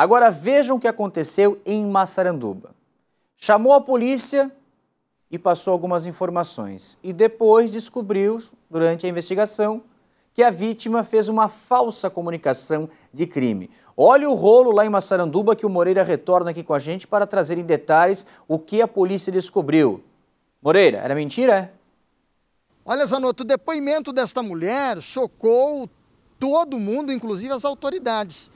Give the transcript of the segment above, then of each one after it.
Agora vejam o que aconteceu em Massaranduba. Chamou a polícia e passou algumas informações. E depois descobriu, durante a investigação, que a vítima fez uma falsa comunicação de crime. Olha o rolo lá em Massaranduba que o Moreira retorna aqui com a gente para trazer em detalhes o que a polícia descobriu. Moreira, era mentira? é? Olha, Zanotto, o depoimento desta mulher chocou todo mundo, inclusive as autoridades.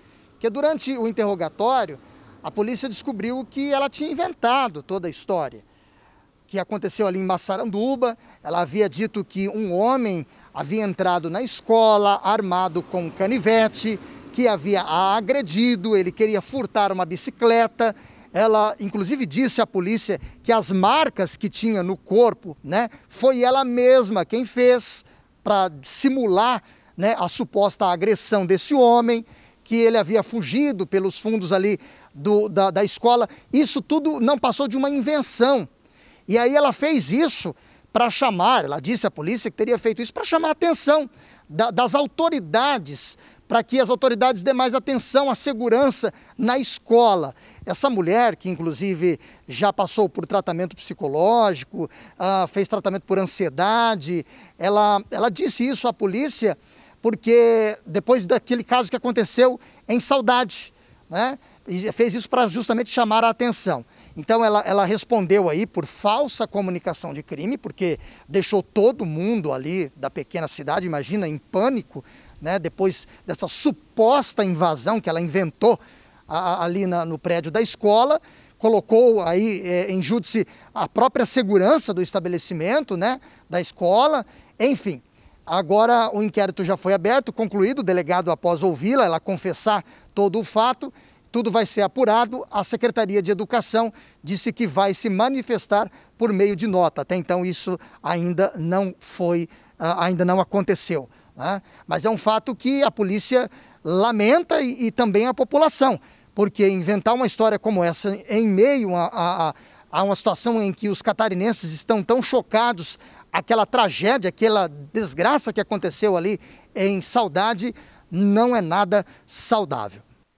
Porque durante o interrogatório, a polícia descobriu que ela tinha inventado toda a história. Que aconteceu ali em Massaranduba, ela havia dito que um homem havia entrado na escola armado com canivete, que havia a agredido, ele queria furtar uma bicicleta. Ela inclusive disse à polícia que as marcas que tinha no corpo, né, foi ela mesma quem fez para simular, né, a suposta agressão desse homem que ele havia fugido pelos fundos ali do, da, da escola. Isso tudo não passou de uma invenção. E aí ela fez isso para chamar, ela disse à polícia que teria feito isso para chamar a atenção da, das autoridades, para que as autoridades dêem mais atenção à segurança na escola. Essa mulher, que inclusive já passou por tratamento psicológico, ah, fez tratamento por ansiedade, ela, ela disse isso à polícia porque depois daquele caso que aconteceu em saudade, né? E fez isso para justamente chamar a atenção. Então ela, ela respondeu aí por falsa comunicação de crime, porque deixou todo mundo ali da pequena cidade, imagina, em pânico, né? Depois dessa suposta invasão que ela inventou a, ali na, no prédio da escola, colocou aí é, em júdice a própria segurança do estabelecimento, né? Da escola, enfim. Agora o inquérito já foi aberto, concluído, o delegado após ouvi-la, ela confessar todo o fato, tudo vai ser apurado. A Secretaria de Educação disse que vai se manifestar por meio de nota. Até então isso ainda não foi, ah, ainda não aconteceu. Né? Mas é um fato que a polícia lamenta e, e, também a população, porque inventar uma história como essa em meio a, a, a a uma situação em que os catarinenses estão tão chocados aquela tragédia, aquela desgraça que aconteceu ali em Saudade não é nada saudável.